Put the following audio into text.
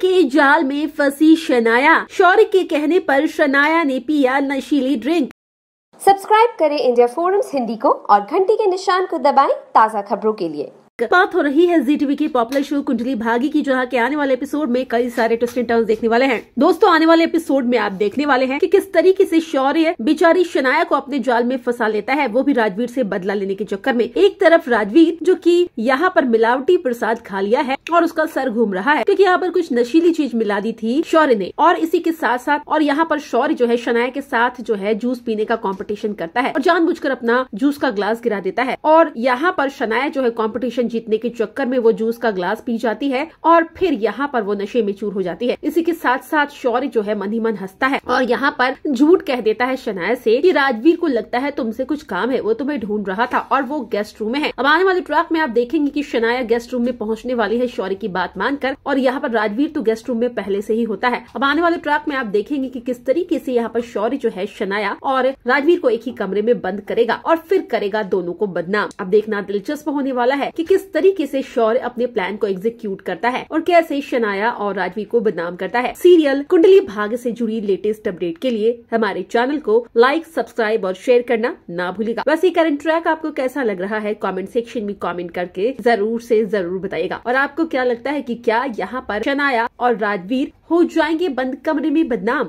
के जाल में फंसी शनाया शौर्य के कहने पर शनाया ने पिया नशीली ड्रिंक सब्सक्राइब करें इंडिया फोरम्स हिंदी को और घंटी के निशान को दबाएं ताज़ा खबरों के लिए बात हो रही है जी टीवी के पॉपुलर शो कुंडली भागी की जहाँ के आने वाले एपिसोड में कई सारे ट्विस्ट एंड टर्न देखने वाले हैं दोस्तों आने वाले एपिसोड में आप देखने वाले हैं कि किस तरीके से शौर्य बिचारी शनाया को अपने जाल में फंसा लेता है वो भी राजवीर से बदला लेने के चक्कर में एक तरफ राजवीर जो की यहाँ पर मिलावटी प्रसाद खा लिया है और उसका सर घूम रहा है क्योंकि यहाँ पर कुछ नशीली चीज मिला दी थी शौर्य ने और इसी के साथ साथ और यहाँ पर शौर्य जो है शनाया के साथ जो है जूस पीने का कॉम्पिटिशन करता है और जान अपना जूस का ग्लास गिरा देता है और यहाँ पर शनाया जो है कॉम्पिटिशन इलेक्शन जीतने के चक्कर में वो जूस का ग्लास पी जाती है और फिर यहाँ पर वो नशे में चूर हो जाती है इसी के साथ साथ शौर्य जो है मन ही मन हंसता है और यहाँ पर झूठ कह देता है शनाया से कि राजवीर को लगता है तुमसे कुछ काम है वो तुम्हें ढूंढ रहा था और वो गेस्ट रूम में है अब आने वाले ट्रैक में आप देखेंगे की शनाया गेस्ट रूम में पहुँचने वाली है शौर्य की बात मानकर और यहाँ पर राजवीर तो गेस्ट रूम में पहले से ही होता है अब आने वाले ट्रैक में आप देखेंगे की किस तरीके से यहाँ पर शौर्य जो है शनाया और राजवीर को एक ही कमरे में बंद करेगा और फिर करेगा दोनों को बदनाम अब देखना दिलचस्प होने वाला है की किस तरीके से शौर्य अपने प्लान को एग्जीक्यूट करता है और कैसे शनाया और राजवी को बदनाम करता है सीरियल कुंडली भाग से जुड़ी लेटेस्ट अपडेट के लिए हमारे चैनल को लाइक सब्सक्राइब और शेयर करना ना भूलेगा वैसे करंट ट्रैक आपको कैसा लग रहा है कॉमेंट सेक्शन में कॉमेंट करके जरूर ऐसी जरूर बताएगा और आपको क्या लगता है की क्या यहाँ आरोप शनाया और राजवीर हो जाएंगे बंद कमरे में बदनाम